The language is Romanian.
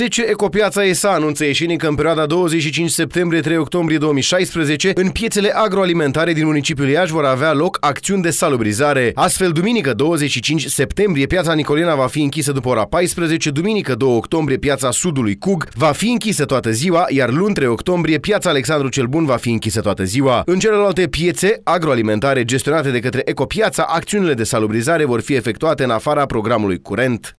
Sece Ecopiața ESA anunță ieșirii că în perioada 25 septembrie-3 octombrie 2016, în piețele agroalimentare din municipiul Iași vor avea loc acțiuni de salubrizare. Astfel, duminică 25 septembrie, piața Nicolina va fi închisă după ora 14, duminică 2 octombrie, piața Sudului Cug va fi închisă toată ziua, iar luni 3 octombrie, piața Alexandru cel Bun va fi închisă toată ziua. În celelalte piețe agroalimentare gestionate de către Ecopiața, acțiunile de salubrizare vor fi efectuate în afara programului curent.